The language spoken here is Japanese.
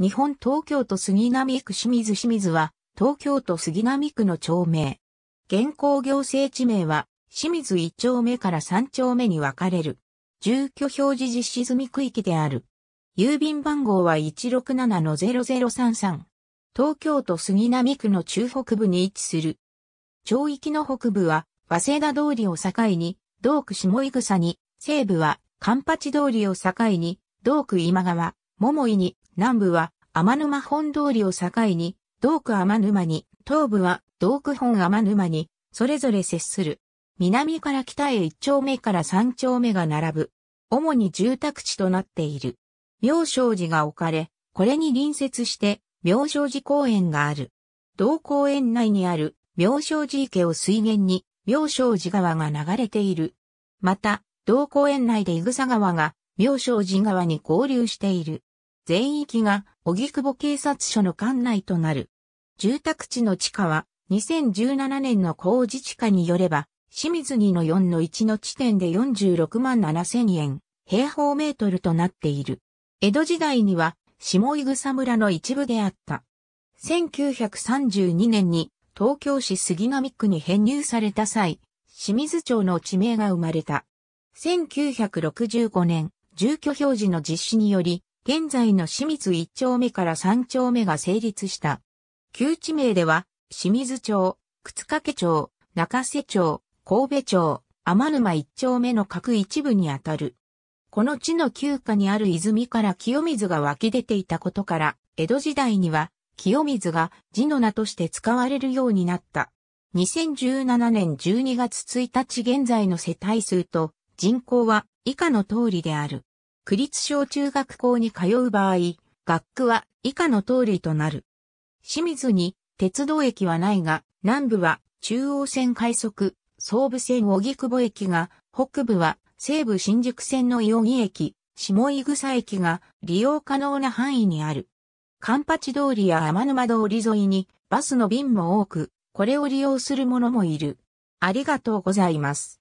日本東京都杉並区清水清水は、東京都杉並区の町名。現行行政地名は、清水1丁目から3丁目に分かれる。住居表示実施済み区域である。郵便番号は167-0033。東京都杉並区の中北部に位置する。町域の北部は、早稲田通りを境に、道区下井草に、西部は、環八通りを境に、道区今川、桃井に、南部は天沼本通りを境に、道区天沼に、東部は道区本天沼に、それぞれ接する。南から北へ1丁目から3丁目が並ぶ。主に住宅地となっている。妙正寺が置かれ、これに隣接して、妙正寺公園がある。同公園内にある妙正寺池を水源に、妙正寺川が流れている。また、同公園内でグ草川が妙正寺川に合流している。全域が荻窪警察署の管内となる。住宅地の地下は2017年の工事地下によれば、清水2の4の1の地点で46万7千円、平方メートルとなっている。江戸時代には、下井草村の一部であった。1932年に東京市杉並区に編入された際、清水町の地名が生まれた。1965年、住居表示の実施により、現在の清水一丁目から三丁目が成立した。旧地名では、清水町、靴掛町、中瀬町、神戸町、天沼一丁目の各一部にあたる。この地の旧下にある泉から清水が湧き出ていたことから、江戸時代には清水が地の名として使われるようになった。2017年12月1日現在の世帯数と人口は以下の通りである。区立小中学校に通う場合、学区は以下の通りとなる。清水に鉄道駅はないが、南部は中央線快速、総武線荻窪駅が、北部は西武新宿線の伊木駅、下井草駅が利用可能な範囲にある。環八通りや天沼通り沿いにバスの便も多く、これを利用する者もいる。ありがとうございます。